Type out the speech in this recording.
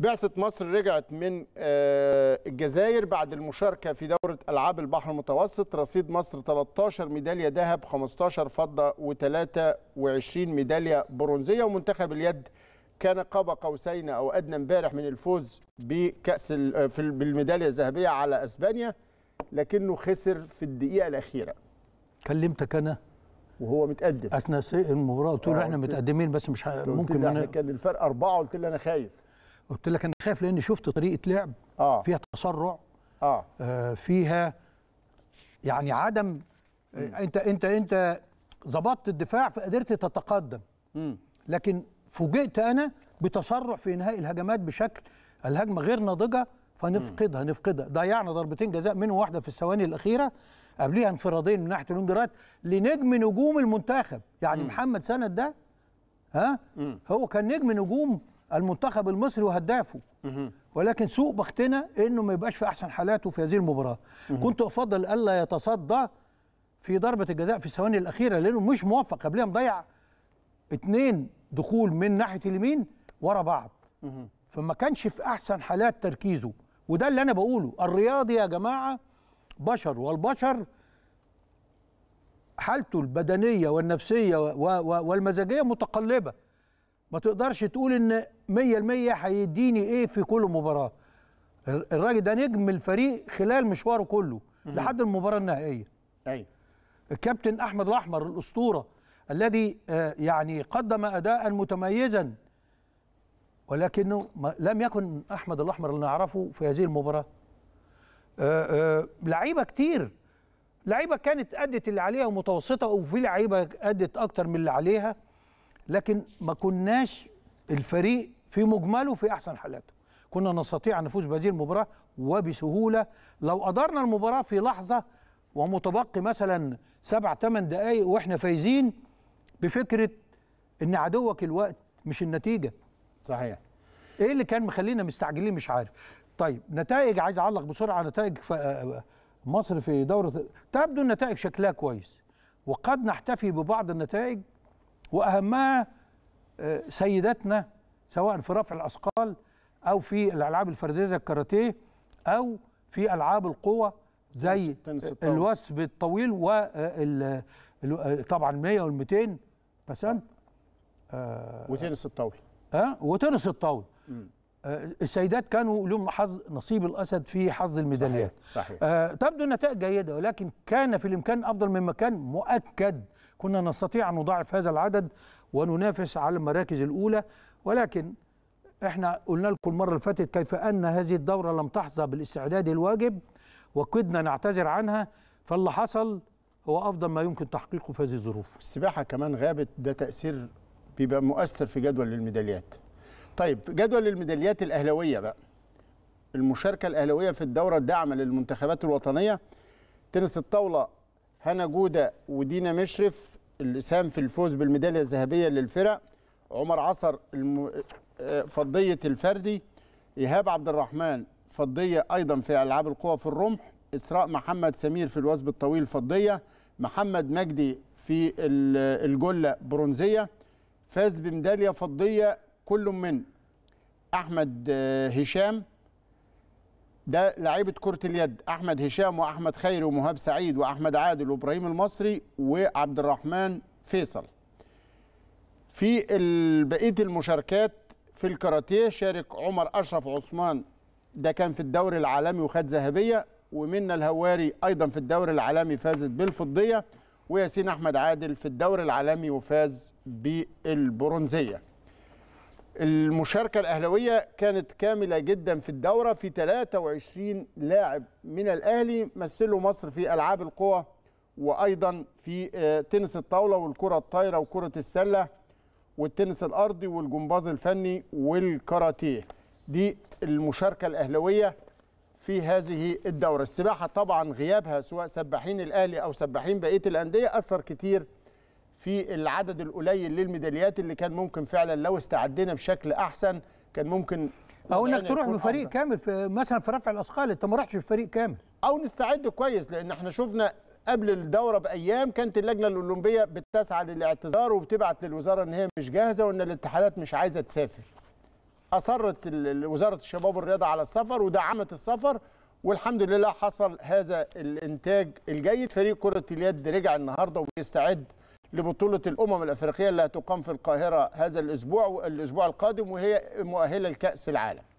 بعثة مصر رجعت من آه، الجزائر بعد المشاركة في دورة ألعاب البحر المتوسط رصيد مصر 13 ميدالية ذهب 15 فضة و23 ميدالية برونزية ومنتخب اليد كان قاب قوسين أو أدنى امبارح من الفوز بكأس آه، بالميدالية الذهبية على أسبانيا لكنه خسر في الدقيقة الأخيرة كلمتك أنا وهو متقدم أثناء المباراة قلت له آه، إحنا متقدمين بس مش ممكن إحنا كان الفرق أربعة قلت له أنا خايف قلت لك انا خايف لان شفت طريقه لعب آه. فيها تسرع آه. آه فيها يعني عدم آه، مم. انت انت انت ظبطت الدفاع فقدرت تتقدم مم. لكن فوجئت انا بتسرع في انهاء الهجمات بشكل الهجمه غير ناضجه فنفقدها مم. نفقدها ضيعنا ضربتين جزاء منهم واحده في الثواني الاخيره قبليها انفرادين من ناحيه الونجرات لنجم نجوم المنتخب يعني مم. محمد سند ده ها مم. هو كان نجم نجوم المنتخب المصري وهدافه ولكن سوء بختنا انه ما يبقاش في احسن حالاته في هذه المباراه كنت افضل الا يتصدى في ضربه الجزاء في الثواني الاخيره لانه مش موفق قبلها مضيع اثنين دخول من ناحيه اليمين ورا بعض فما كانش في احسن حالات تركيزه وده اللي انا بقوله الرياضي يا جماعه بشر والبشر حالته البدنيه والنفسيه والمزاجيه متقلبه ما تقدرش تقول ان 100% هيديني ايه في كل مباراه الراجل ده نجم الفريق خلال مشواره كله لحد المباراه النهائيه ايوه الكابتن احمد الاحمر الاسطوره الذي آه، يعني قدم اداء متميزا ولكنه لم يكن احمد الاحمر اللي نعرفه في هذه المباراه آه، آه، لعيبه كتير لعيبه كانت ادت اللي عليها ومتوسطه وفي لعيبه ادت اكتر من اللي عليها لكن ما كناش الفريق في مجمله في احسن حالاته كنا نستطيع ان نفوز بهذه المباراه وبسهوله لو ادارنا المباراه في لحظه ومتبقي مثلا سبع ثمان دقائق واحنا فايزين بفكره ان عدوك الوقت مش النتيجه صحيح ايه اللي كان مخلينا مستعجلين مش عارف طيب نتائج عايز اعلق بسرعه نتائج مصر في دوره تبدو النتائج شكلها كويس وقد نحتفي ببعض النتائج واهمها آه، سيداتنا سواء في رفع الاثقال او في الالعاب الفرديه زي الكاراتيه او في العاب القوى زي الوثب الطويل و آه، آه، طبعا 100 وال 200 بسنت وتنس الطاوله اه وتنس الطاوله آه السيدات كانوا لهم حظ نصيب الاسد في حظ الميداليات صحيح, صحيح. آه تبدو النتائج جيده ولكن كان في الامكان افضل مما كان مؤكد كنا نستطيع أن نضاعف هذا العدد وننافس على المراكز الأولى ولكن احنا قلنا لكم المرة اللي فاتت كيف أن هذه الدورة لم تحظى بالاستعداد الواجب وكدنا نعتذر عنها فاللي حصل هو أفضل ما يمكن تحقيقه في هذه الظروف السباحة كمان غابت ده تأثير بيبقى مؤثر في جدول الميداليات طيب جدول الميداليات الأهلوية بقى المشاركة الأهلوية في الدورة الداعمة للمنتخبات الوطنية تنس الطاولة هنا جوده ودينا مشرف الاسهام في الفوز بالميداليه الذهبيه للفرق عمر عصر الم... آه، فضيه الفردي ايهاب عبد الرحمن فضيه ايضا في العاب القوى في الرمح اسراء محمد سمير في الوثب الطويل فضيه محمد مجدي في الجله برونزيه فاز بميداليه فضيه كل من احمد آه، هشام ده لعيبه كره اليد احمد هشام واحمد خيري ومهاب سعيد واحمد عادل وابراهيم المصري وعبد الرحمن فيصل في بقيه المشاركات في الكاراتيه شارك عمر اشرف عثمان ده كان في الدوري العالمي وخد ذهبيه ومنا الهواري ايضا في الدوري العالمي فازت بالفضيه وياسين احمد عادل في الدوري العالمي وفاز بالبرونزيه المشاركة الأهلوية كانت كاملة جدا في الدورة في 23 لاعب من الأهلي مثلوا مصر في ألعاب القوى وأيضا في آه، تنس الطاولة والكرة الطايرة وكرة السلة والتنس الأرضي والجمباز الفني والكاراتيه دي المشاركة الأهلوية في هذه الدورة السباحة طبعا غيابها سواء سباحين الأهلي أو سباحين بقية الأندية أثر كتير في العدد القليل للميداليات اللي كان ممكن فعلا لو استعدينا بشكل احسن كان ممكن او انك تروح بفريق أفضل. كامل في مثلا في رفع الاثقال انت ما رحتش بفريق كامل او نستعد كويس لان احنا شفنا قبل الدوره بايام كانت اللجنه الاولمبيه بتسعى للاعتذار وبتبعت للوزاره ان هي مش جاهزه وان الاتحادات مش عايزه تسافر اصرت وزاره الشباب والرياضه على السفر ودعمت السفر والحمد لله حصل هذا الانتاج الجيد فريق كره اليد رجع النهارده وبيستعد لبطولة الأمم الأفريقية اللي هتقام في القاهرة هذا الأسبوع الأسبوع القادم وهي مؤهلة لكأس العالم